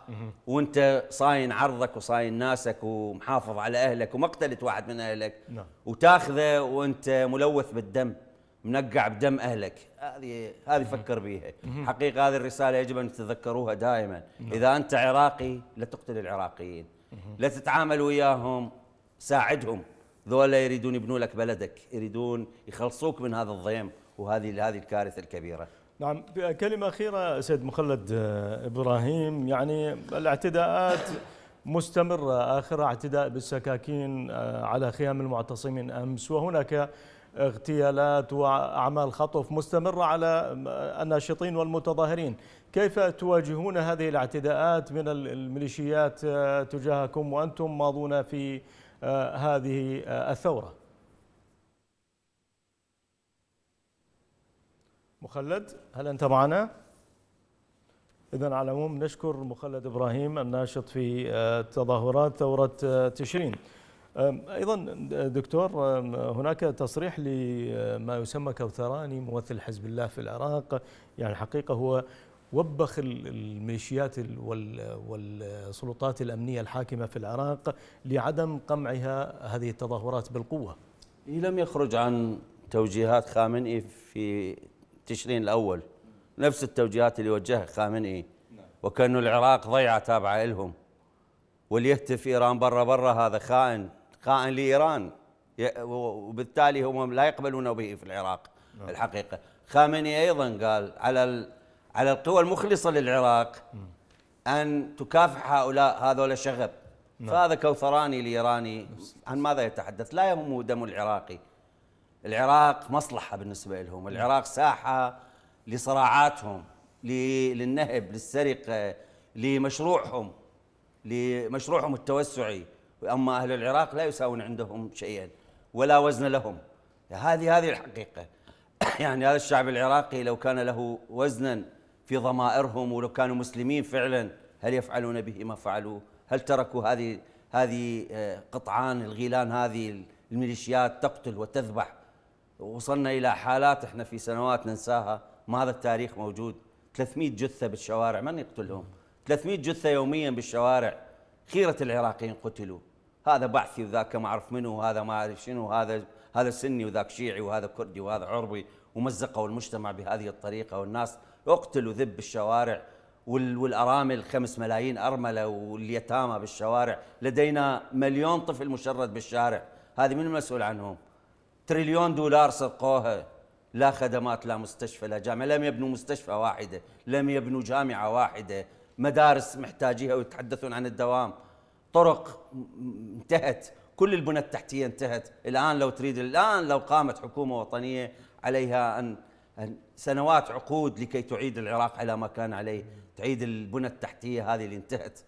وأنت صاين عرضك وصاين ناسك ومحافظ على أهلك ومقتلت واحد من أهلك نعم. وتاخذه وأنت ملوث بالدم منقع بدم اهلك هذه هذه فكر بيها حقيقه هذه الرساله يجب ان تتذكروها دائما نعم. اذا انت عراقي لا تقتل العراقيين لا تتعامل وياهم ساعدهم ذولا يريدون يبنوا لك بلدك يريدون يخلصوك من هذا الضيم وهذه هذه الكارثه الكبيره نعم كلمه اخيره سيد مخلد آه، ابراهيم يعني الاعتداءات مستمره اخرها اعتداء بالسكاكين آه، على خيام المعتصمين امس وهناك اغتيالات وأعمال خطف مستمرة على الناشطين والمتظاهرين كيف تواجهون هذه الاعتداءات من الميليشيات تجاهكم وأنتم ماضون في آه، هذه آه، الثورة مخلد هل أنت معنا؟ إذا على العموم نشكر مخلد إبراهيم الناشط في آه، تظاهرات ثورة تشرين ايضا دكتور هناك تصريح لما يسمى كوثراني ممثل حزب الله في العراق يعني حقيقه هو وبخ الميليشيات والسلطات الامنيه الحاكمه في العراق لعدم قمعها هذه التظاهرات بالقوه. لم يخرج عن توجيهات خامنئي في تشرين الاول نفس التوجيهات اللي وجهها خامنئي نعم. وكانه العراق ضيعه تابعه لهم واللي يهتف ايران برا برا هذا خائن خائن لايران وبالتالي هم لا يقبلون به في العراق نعم. الحقيقه خامنئي ايضا قال على على القوى المخلصه للعراق ان تكافح هؤلاء هذول الشغب نعم. فهذا كوثراني الايراني عن ماذا يتحدث لا يهمه دم العراقي العراق مصلحه بالنسبه لهم العراق ساحه لصراعاتهم للنهب للسرقه لمشروعهم لمشروعهم التوسعي أما أهل العراق لا يساوون عندهم شيئا ولا وزن لهم هذه هذه الحقيقة يعني هذا الشعب العراقي لو كان له وزنا في ضمائرهم ولو كانوا مسلمين فعلا هل يفعلون به ما فعلوا هل تركوا هذه هذه آه، قطعان الغيلان هذه الميليشيات تقتل وتذبح وصلنا إلى حالات احنا في سنوات ننساها ما هذا التاريخ موجود 300 جثة بالشوارع من يقتلهم 300 جثة يوميا بالشوارع خيرة العراقيين قتلوا هذا بعثي وذاك ما اعرف منه وهذا ما اعرف شنو وهذا هذا سني وذاك شيعي وهذا كردي وهذا عربي ومزقوا المجتمع بهذه الطريقه والناس اقتل وذب بالشوارع والارامل خمس ملايين ارمله واليتامى بالشوارع لدينا مليون طفل مشرد بالشارع هذه من المسؤول عنهم تريليون دولار سرقوها لا خدمات لا مستشفى لا جامعه لم يبنوا مستشفى واحده لم يبنوا جامعه واحده مدارس محتاجيها ويتحدثون عن الدوام طرق انتهت كل البنى التحتيه انتهت الان لو تريد الان لو قامت حكومه وطنيه عليها ان سنوات عقود لكي تعيد العراق على ما كان عليه تعيد البنى التحتيه هذه اللي انتهت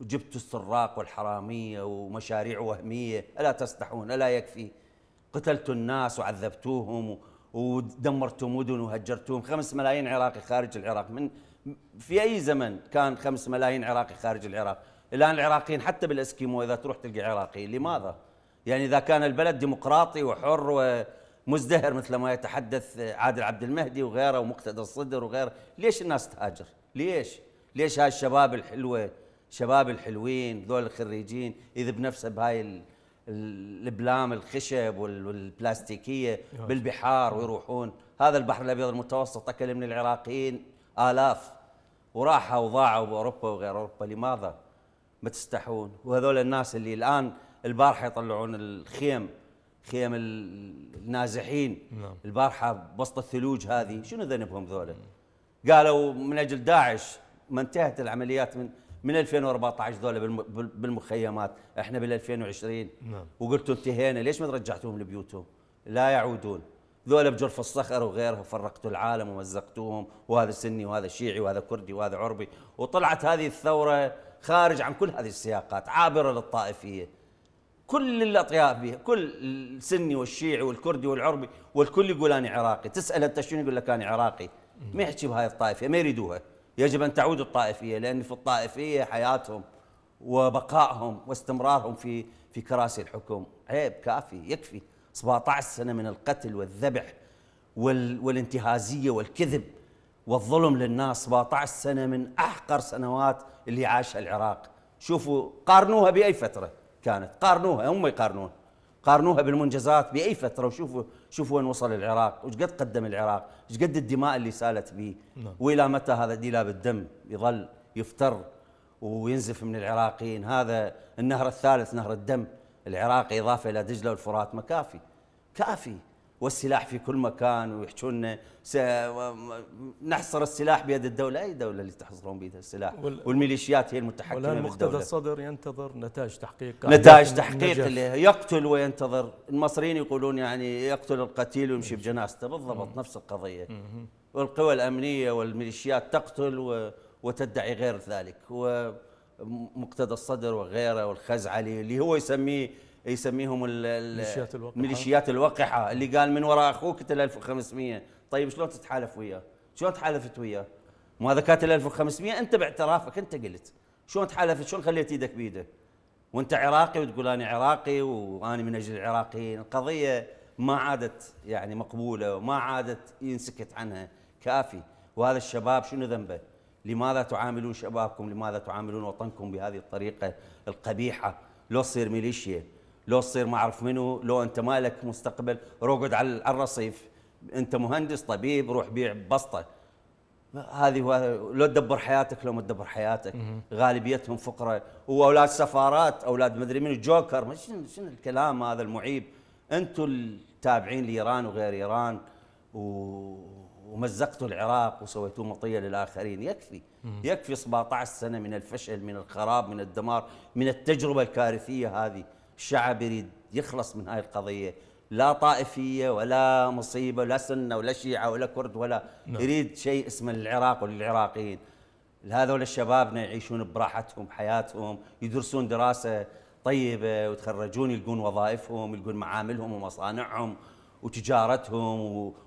وجبت السراق والحراميه ومشاريع وهميه الا تستحون الا يكفي قتلتوا الناس وعذبتوهم ودمرتوا مدن وهجرتوهم خمس ملايين عراقي خارج العراق من في اي زمن كان خمس ملايين عراقي خارج العراق الان العراقيين حتى بالاسكيمو اذا تروح تلقى عراقي لماذا؟ يعني اذا كان البلد ديمقراطي وحر ومزدهر مثل ما يتحدث عادل عبد المهدي وغيره ومقتدى الصدر وغيره، ليش الناس تهاجر؟ ليش؟ ليش هاي الشباب الحلوه شباب الحلوين ذول الخريجين اذا بنفسه بهاي البلام الخشب والبلاستيكيه نعم. بالبحار ويروحون هذا البحر الابيض المتوسط اكل من العراقيين الاف وراحوا وضاعوا باوروبا وغير اوروبا لماذا؟ ما تستحون وهذول الناس اللي الان البارحه يطلعون الخيم خيم النازحين نعم. البارحه بوسط الثلوج هذه شنو ذنبهم ذولا قالوا من اجل داعش ما انتهت العمليات من من 2014 ذولا بالمخيمات احنا بال 2020 نعم. وقلتوا انتهينا ليش ما رجعتوهم لبيوتهم لا يعودون ذولا بجرف الصخر وغيره فرقتوا العالم ومزقتوهم وهذا سني وهذا شيعي وهذا كردي وهذا عربي وطلعت هذه الثوره خارج عن كل هذه السياقات عابرة للطائفية كل الأطياف بها كل السني والشيعي والكردي والعربي والكل يقول أنا عراقي تسأل أنت شنو يقول لك أنا عراقي ما يحكي بهاي الطائفية ما يريدوها يجب أن تعود الطائفية لأن في الطائفية حياتهم وبقائهم واستمرارهم في في كراسي الحكم عيب كافي يكفي 17 سنة من القتل والذبح والانتهازية والكذب والظلم للناس 17 سنة من أحقر سنوات اللي عاشها العراق شوفوا قارنوها بأي فترة كانت قارنوها هم يقارنون قارنوها بالمنجزات بأي فترة وشوفوا شوفوا وين وصل العراق وش قد قدم العراق وش قد الدماء اللي سالت به نعم. وإلى متى هذا ديلاب الدم يظل يفتر وينزف من العراقيين هذا النهر الثالث نهر الدم العراقي إضافة إلى دجلة والفرات ما كافي كافي والسلاح في كل مكان ويحجون نحصر السلاح بيد الدولة أي دولة اللي تحصرون بيد السلاح والميليشيات هي المتحكمة والآن مقتدى الصدر ينتظر نتائج تحقيق نتائج تحقيق اللي يقتل وينتظر المصريين يقولون يعني يقتل القتيل ويمشي بجنازته بالضبط نفس القضية مم. والقوى الأمنية والميليشيات تقتل و... وتدعي غير ذلك ومقتدى الصدر وغيره والخزعلي اللي هو يسميه يسميهم ميليشيات الوقحه ميليشيات الوقحه اللي قال من وراء اخوك قتل 1500 طيب شلون تتحالف وياه؟ شلون تحالفت وياه؟ ما هذا قاتل 1500 انت باعترافك انت قلت شلون تحالفت شلون خليت ايدك بيده؟ وانت عراقي وتقول انا عراقي واني من اجل العراقيين، القضيه ما عادت يعني مقبوله وما عادت ينسكت عنها كافي، وهذا الشباب شنو ذنبه؟ لماذا تعاملون شبابكم؟ لماذا تعاملون وطنكم بهذه الطريقه القبيحه؟ لو تصير ميليشيا لو تصير ما اعرف منو لو انت مالك مستقبل روقد على الرصيف انت مهندس طبيب روح بيع بسطه هذه لو تدبر حياتك لو ما تدبر حياتك غالبيتهم فقراء واولاد سفارات اولاد مدري من منو جوكر شنو شنو الكلام هذا المعيب انتم التابعين لايران وغير ايران و... ومزقتوا العراق وسويتوه مطيه للاخرين يكفي يكفي 17 سنه من الفشل من الخراب من الدمار من التجربه الكارثيه هذه الشعب يريد يخلص من هاي القضية لا طائفية ولا مصيبة ولا سنة ولا شيعة ولا كرد ولا نعم. يريد شيء اسمه العراق والعراقيين هذول شبابنا يعيشون براحتهم حياتهم يدرسون دراسة طيبة ويتخرجون يلقون وظائفهم يلقون معاملهم ومصانعهم وتجارتهم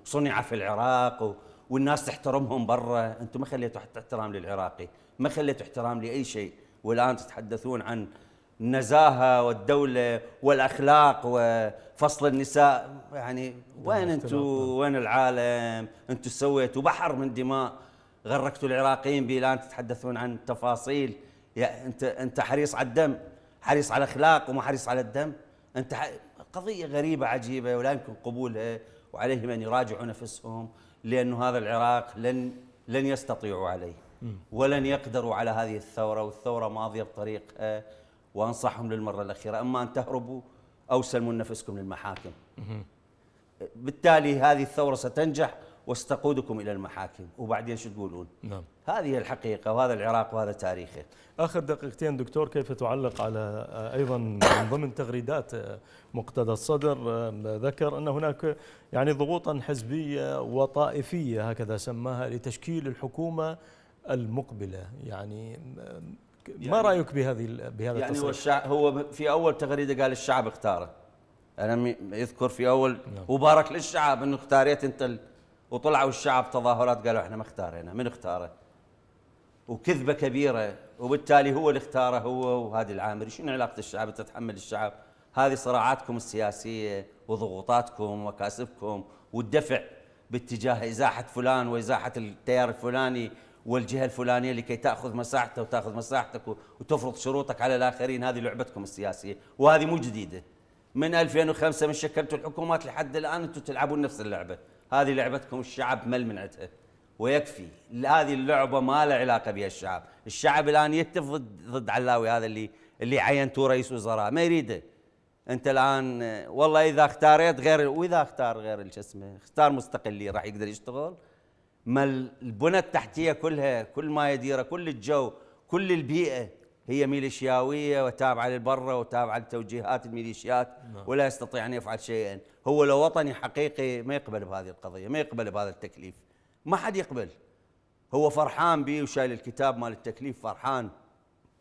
وصنع في العراق و... والناس تحترمهم برا انتم ما خليتوا حتى احترام للعراقي ما خليتوا احترام لاي شيء والان تتحدثون عن النزاهه والدوله والاخلاق وفصل النساء يعني وين انتم نعم. وين العالم انتم سويتوا بحر من دماء غرقتوا العراقيين به الان تتحدثون عن تفاصيل يا انت انت حريص على الدم حريص على الاخلاق وما حريص على الدم انت قضيه غريبه عجيبه ولا يمكن قبولها وعليهم ان يراجعوا نفسهم لانه هذا العراق لن لن يستطيعوا عليه ولن يقدروا على هذه الثوره والثوره ماضيه بطريقها وانصحهم للمره الاخيره اما ان تهربوا او سلموا نفسكم للمحاكم. بالتالي هذه الثوره ستنجح واستقودكم الى المحاكم وبعدين شو تقولون؟ نعم هذه هي الحقيقه وهذا العراق وهذا تاريخه. اخر دقيقتين دكتور كيف تعلق على آه، ايضا من ضمن تغريدات آه، مقتدى الصدر ذكر ان هناك يعني ضغوطا حزبيه وطائفيه هكذا سماها لتشكيل الحكومه المقبله يعني يعني ما رايك بهذه بهذا يعني التصريح؟ والشع... هو في اول تغريده قال الشعب اختاره انا يذكر في اول نعم. وبارك للشعب انه اختاريت انت ال... وطلعوا الشعب تظاهرات قالوا احنا ما اختارينا من اختاره؟ وكذبه كبيره وبالتالي هو اللي اختاره هو وهادي العامري شنو علاقه الشعب انت تتحمل الشعب؟ هذه صراعاتكم السياسيه وضغوطاتكم ومكاسبكم والدفع باتجاه ازاحه فلان وازاحه التيار الفلاني والجهه الفلانيه لكي تاخذ مساحته وتاخذ مساحتك وتفرض شروطك على الاخرين هذه لعبتكم السياسيه وهذه مو جديده من 2005 من شكلتوا الحكومات لحد الان انتم تلعبون نفس اللعبه هذه لعبتكم الشعب مل من عدها ويكفي هذه اللعبه ما لها علاقه بها الشعب الشعب الان يتف ضد علاوي هذا اللي اللي عينتوه رئيس وزراء ما يريده انت الان والله اذا اختاريت غير واذا اختار غير شو اسمه اختار مستقلين راح يقدر يشتغل ما البنى التحتيه كلها كل ما يديره كل الجو كل البيئه هي ميليشياويه وتابعه للبره وتابعه لتوجيهات الميليشيات نعم. ولا يستطيع ان يفعل شيئا، هو لو وطني حقيقي ما يقبل بهذه القضيه، ما يقبل بهذا التكليف. ما حد يقبل. هو فرحان بي وشايل الكتاب مال التكليف فرحان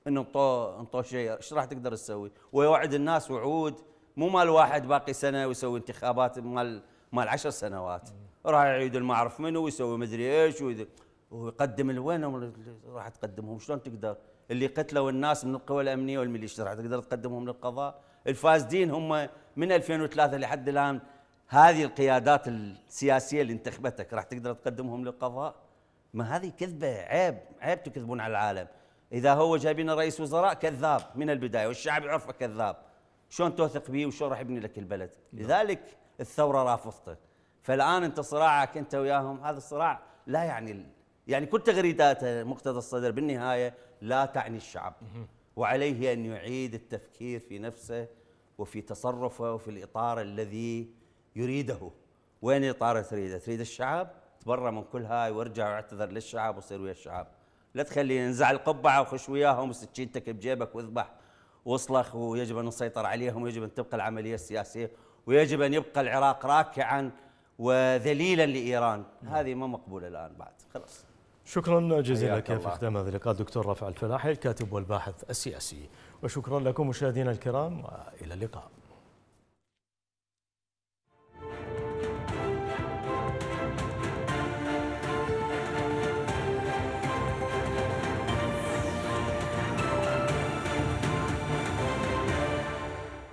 انه انطو انطوه شيء، ايش راح تقدر تسوي؟ ويوعد الناس وعود مو مال واحد باقي سنه ويسوي انتخابات مال مال عشر سنوات. راح يعيد المعرف منه ويسوي مدري ايش ويقدم الوين راح تقدمهم شلون تقدر اللي قتلوا الناس من القوى الامنيه والميليشيا راح تقدر تقدمهم للقضاء الفاسدين هم من 2003 لحد الان هذه القيادات السياسيه اللي انتخبتك راح تقدر تقدمهم للقضاء ما هذه كذبه عيب عيب تكذبون على العالم اذا هو جايبين رئيس وزراء كذاب من البدايه والشعب يعرفه كذاب شلون توثق به وشلون راح يبني لك البلد نعم. لذلك الثوره رافضته فالان انت صراعك انت وياهم هذا الصراع لا يعني يعني كل تغريداته مقتضى الصدر بالنهايه لا تعني الشعب وعليه ان يعيد التفكير في نفسه وفي تصرفه وفي الاطار الذي يريده وين الاطار تريده؟ تريد الشعب؟ تبرى من كل هاي وارجع واعتذر للشعب وصير ويا الشعب لا تخلي انزع القبعه وخش وياهم وسكينتك بجيبك واذبح واصلخ ويجب ان نسيطر عليهم ويجب ان تبقى العمليه السياسيه ويجب ان يبقى العراق راكعا وذليلا لايران نعم. هذه ما مقبوله الان بعد خلاص شكرا جزيلا لك في ختام هذا اللقاء دكتور رفع الفلاحي الكاتب والباحث السياسي وشكرا لكم مشاهدينا الكرام والى اللقاء